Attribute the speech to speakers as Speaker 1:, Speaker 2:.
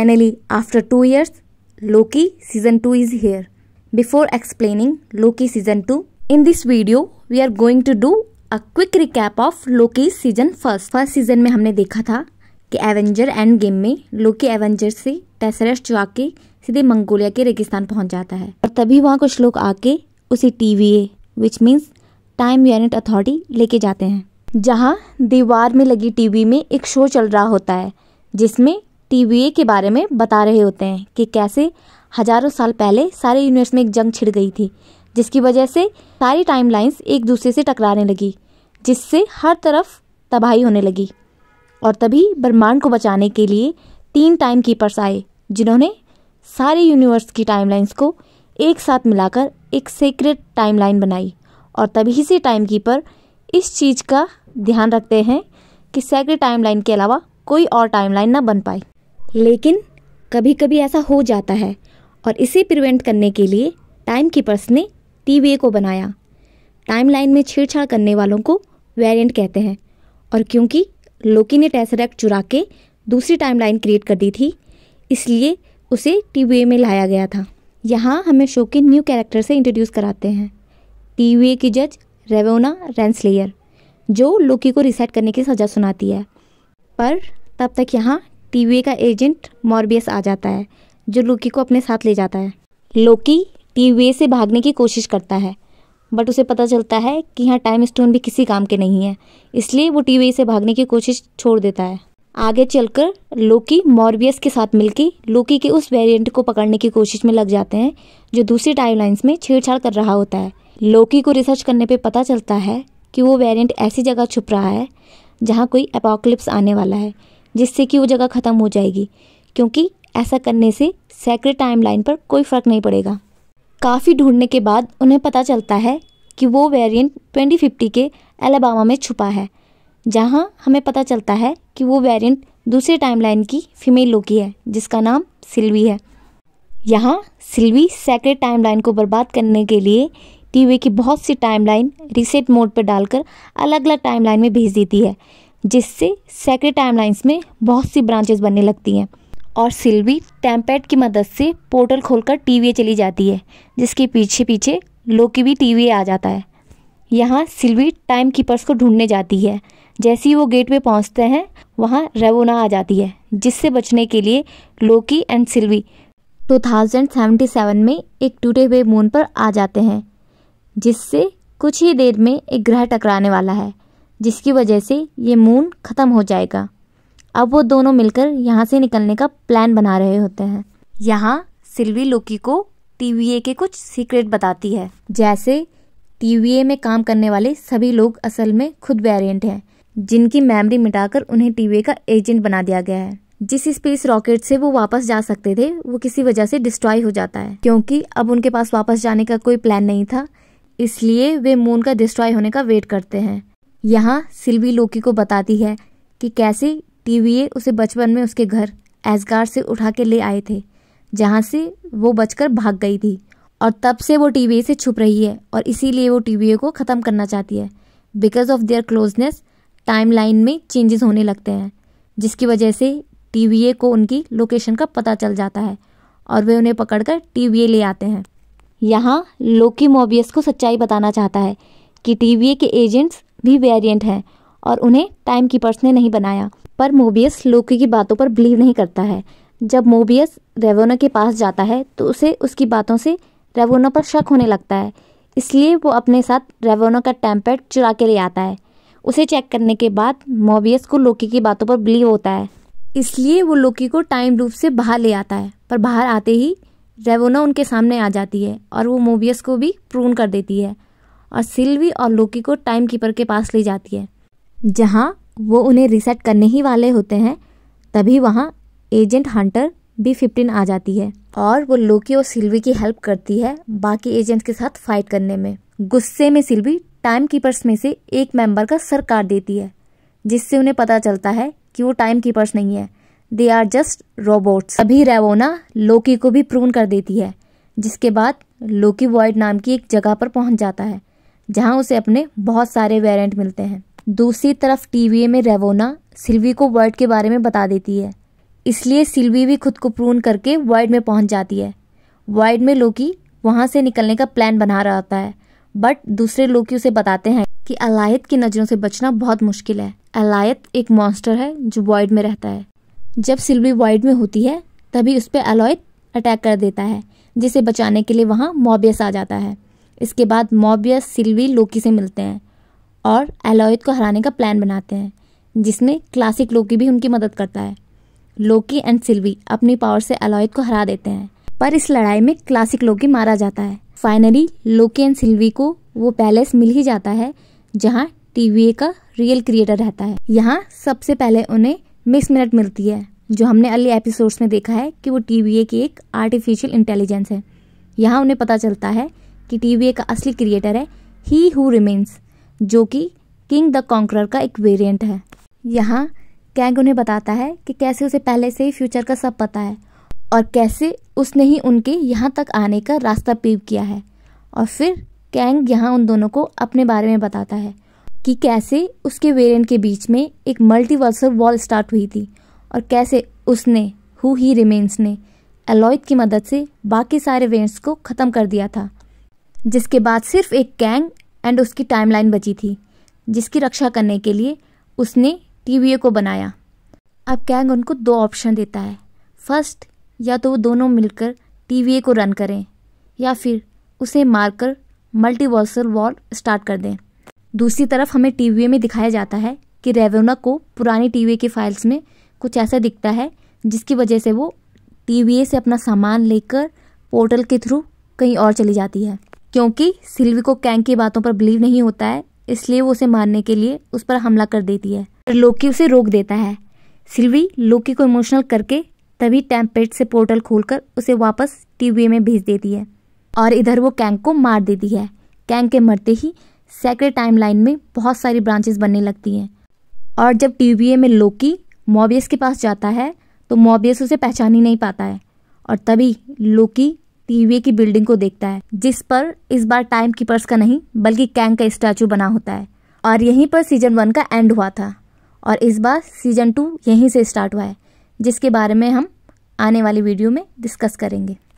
Speaker 1: Finally, after two years, Loki season 2 is here. Before explaining Loki season 2, in this video, we are going to do a quick recap of Loki season first first season में हमने देखा था कि Avenger end game में लोकी Avenger से टेसरस जो आके सीधे मंगोलिया के रेगिस्तान पहुंच जाता है और तभी वहाँ कुछ लोग आके उसे T V A which means time unit authority लेके जाते हैं जहाँ दीवार में लगी टीवी में एक शो चल रहा होता है जिसमें टीबीए के बारे में बता रहे होते हैं कि कैसे हजारों साल पहले सारे यूनिवर्स में एक जंग छिड़ गई थी जिसकी वजह से सारी टाइमलाइंस एक दूसरे से टकराने लगी जिससे हर तरफ तबाही होने लगी और तभी ब्रह्मांड को बचाने के लिए तीन टाइम कीपर्स आए जिन्होंने सारे यूनिवर्स की टाइमलाइंस को एक साथ मिलाकर एक सीक्रेट टाइमलाइन बनाई और तभी से टाइम कीपर इस चीज़ का ध्यान रखते हैं कि सेक्रेट टाइमलाइन के अलावा कोई और टाइमलाइन ना बन पाए लेकिन कभी कभी ऐसा हो जाता है और इसे प्रिवेंट करने के लिए टाइम कीपर्स ने टी को बनाया टाइम में छेड़छाड़ करने वालों को वेरियंट कहते हैं और क्योंकि लोकी ने टेसरेक्ट चुरा के दूसरी टाइमलाइन क्रिएट कर दी थी इसलिए उसे टी में लाया गया था यहाँ हमें शो के न्यू कैरेक्टर से इंट्रोड्यूस कराते हैं टी की जज रेवोना रेंसलेयर जो लोकी को रिसेट करने की सज़ा सुनाती है पर तब तक यहाँ टीवीए का एजेंट मॉर्बियस आ जाता है जो लोकी को अपने साथ ले जाता है लोकी टीवीए से भागने की कोशिश करता है बट उसे पता चलता है कि यहाँ टाइम स्टोन भी किसी काम के नहीं है इसलिए वो टीवीए से भागने की कोशिश छोड़ देता है आगे चलकर लोकी मॉर्बियस के साथ मिलकर लोकी के उस वेरिएंट को पकड़ने की कोशिश में लग जाते हैं जो दूसरी टाइमलाइंस में छेड़छाड़ कर रहा होता है लोकी को रिसर्च करने पे पता चलता है कि वो वेरिएंट ऐसी जगह छुप रहा है जहाँ कोई अपॉक्लिप्स आने वाला है जिससे कि वो जगह ख़त्म हो जाएगी क्योंकि ऐसा करने से सैक्रेट टाइमलाइन पर कोई फ़र्क नहीं पड़ेगा काफ़ी ढूंढने के बाद उन्हें पता चलता है कि वो वेरिएंट 2050 के एलाबामा में छुपा है जहां हमें पता चलता है कि वो वेरिएंट दूसरे टाइमलाइन की फीमेल लोकी है जिसका नाम सिल्वी है यहाँ सिल्वी सैक्रेट टाइमलाइन को बर्बाद करने के लिए टीवी की बहुत सी टाइमलाइन रिसेट मोड पर डालकर अलग अलग टाइमलाइन में भेज देती है जिससे सेक्रेट टाइमलाइंस में बहुत सी ब्रांचेस बनने लगती हैं और सिल्वी टैम्पैड की मदद से पोर्टल खोलकर टीवीए चली जाती है जिसके पीछे पीछे लोकी भी टीवीए आ जाता है यहाँ सिल्वी टाइम कीपर्स को ढूंढने जाती है जैसे ही वो गेट पे पहुँचते हैं वहाँ रेवोना आ जाती है जिससे बचने के लिए लोकी एंड सिल्वी 2077 में एक टूटे हुए मून पर आ जाते हैं जिससे कुछ ही देर में एक ग्रह टकराने वाला है जिसकी वजह से ये मून ख़त्म हो जाएगा अब वो दोनों मिलकर यहाँ से निकलने का प्लान बना रहे होते हैं यहाँ सिल्वी लोकी को टीवीए के कुछ सीक्रेट बताती है जैसे टी में काम करने वाले सभी लोग असल में खुद वेरियंट हैं जिनकी मेमोरी मिटाकर उन्हें टी का एजेंट बना दिया गया है जिस स्पेस रॉकेट से वो वापस जा सकते थे वो किसी वजह से डिस्ट्रॉय हो जाता है क्योंकि अब उनके पास वापस जाने का कोई प्लान नहीं था इसलिए वे मून का डिस्ट्रॉय होने का वेट करते हैं यहाँ सिल्वी लोकी को बताती है कि कैसे टीवीए उसे बचपन में उसके घर एसगार से उठा के ले आए थे जहाँ से वो बचकर भाग गई थी और तब से वो टी से छुप रही है और इसीलिए वो टी को ख़त्म करना चाहती है because of their closeness time में चेंजेस होने लगते हैं जिसकी वजह से टी को उनकी लोकेशन का पता चल जाता है और वे उन्हें पकड़कर टीवीए ले आते हैं यहाँ लोकी मोबियस को सच्चाई बताना चाहता है कि टी के एजेंट्स भी वेरिएंट है और उन्हें टाइम कीपर्स ने नहीं बनाया पर मोबियस लोकी की बातों पर बिलीव नहीं करता है जब मोबियस रेवोना के पास जाता है तो उसे उसकी बातों से रेवोना पर शक होने लगता है इसलिए वो अपने साथ रेवोना का टैंपेट चुरा के ले आता है उसे चेक करने के बाद मोबियस को लोकी की बातों पर बिलीव होता है इसलिए वो लोकी को टाइम लूप से बाहर ले आता है पर बाहर आते ही रेवोना उनके सामने आ जाती है और वो मोबियस को भी प्रून कर देती है और सिल्वी और लोकी को टाइम कीपर के पास ले जाती है जहाँ वो उन्हें रिसेट करने ही वाले होते हैं तभी वहाँ एजेंट हंटर बी फिफ्टीन आ जाती है और वो लोकी और सिल्वी की हेल्प करती है बाकी एजेंट के साथ फाइट करने में गुस्से में सिल्वी टाइम कीपर्स में से एक मेंबर का सर काट देती है जिससे उन्हें पता चलता है कि वो टाइम कीपर्स नहीं है दे आर जस्ट रोबोट्स अभी रेवोना लोकी को भी प्रून कर देती है जिसके बाद लोकी वॉइड नाम की एक जगह पर पहुंच जाता है जहां उसे अपने बहुत सारे वेरियंट मिलते हैं दूसरी तरफ टीवीए में रेवोना सिल्वी को वर्ड के बारे में बता देती है इसलिए सिल्वी भी खुद को प्रून करके वर्ड में पहुंच जाती है वर्ड में लोकी वहां से निकलने का प्लान बना रहा होता है बट दूसरे लोकी उसे बताते हैं कि अलायत की नज़रों से बचना बहुत मुश्किल है अलायत एक मॉन्स्टर है जो वर्ड में रहता है जब सिल्वी वर्ड में होती है तभी उस पर अलायत अटैक कर देता है जिसे बचाने के लिए वहाँ मोबियस आ जाता है इसके बाद मॉब सिल्वी लोकी से मिलते हैं और एलॉयद को हराने का प्लान बनाते हैं जिसमें क्लासिक लोकी भी उनकी मदद करता है लोकी एंड सिल्वी अपनी पावर से एलॉयद को हरा देते हैं पर इस लड़ाई में क्लासिक लोकी मारा जाता है फाइनली लोकी एंड सिल्वी को वो पैलेस मिल ही जाता है जहाँ टी का रियल क्रिएटर रहता है यहाँ सबसे पहले उन्हें मिस मिनट मिलती है जो हमने अगले एपिसोड्स में देखा है कि वो टीवीए की एक आर्टिफिशियल इंटेलिजेंस है यहाँ उन्हें पता चलता है कि टीवीए का असली क्रिएटर है ही हु रिमेन्स जो कि किंग द कॉन्करर का एक वेरिएंट है यहाँ कैंग उन्हें बताता है कि कैसे उसे पहले से ही फ्यूचर का सब पता है और कैसे उसने ही उनके यहाँ तक आने का रास्ता पेव किया है और फिर कैंग यहाँ उन दोनों को अपने बारे में बताता है कि कैसे उसके वेरिएंट के बीच में एक मल्टीवर्सल वॉल स्टार्ट हुई थी और कैसे उसने हु ही रिमेन्स ने एलॉयद की मदद से बाकी सारे वेरियंट्स को ख़त्म कर दिया था जिसके बाद सिर्फ एक गैंग एंड उसकी टाइमलाइन बची थी जिसकी रक्षा करने के लिए उसने टीवीए को बनाया अब कैंग उनको दो ऑप्शन देता है फर्स्ट या तो वो दोनों मिलकर टीवीए को रन करें या फिर उसे मारकर मल्टीवर्सल वॉर स्टार्ट कर दें दूसरी तरफ हमें टीवीए में दिखाया जाता है कि रेवेना को पुरानी टीवीए की फाइल्स में कुछ ऐसा दिखता है जिसकी वजह से वो टीवीए से अपना सामान लेकर पोर्टल के थ्रू कहीं और चली जाती है क्योंकि सिल्वी को कैंग की बातों पर बिलीव नहीं होता है इसलिए वो उसे मारने के लिए उस पर हमला कर देती है पर लोकी उसे रोक देता है सिल्वी लोकी को इमोशनल करके तभी टेम्पेट से पोर्टल खोलकर उसे वापस टीवी में भेज देती है और इधर वो कैंग को मार देती है कैंग के मरते ही सैक्रेट टाइमलाइन में बहुत सारी ब्रांचेस बनने लगती हैं और जब टीवीए में लोकी मोबियस के पास जाता है तो मोबियस उसे पहचान ही नहीं पाता है और तभी लोकी टीवी की बिल्डिंग को देखता है जिस पर इस बार टाइम कीपर्स का नहीं बल्कि कैंग का स्टैचू बना होता है और यहीं पर सीजन वन का एंड हुआ था और इस बार सीजन टू यहीं से स्टार्ट हुआ है जिसके बारे में हम आने वाली वीडियो में डिस्कस करेंगे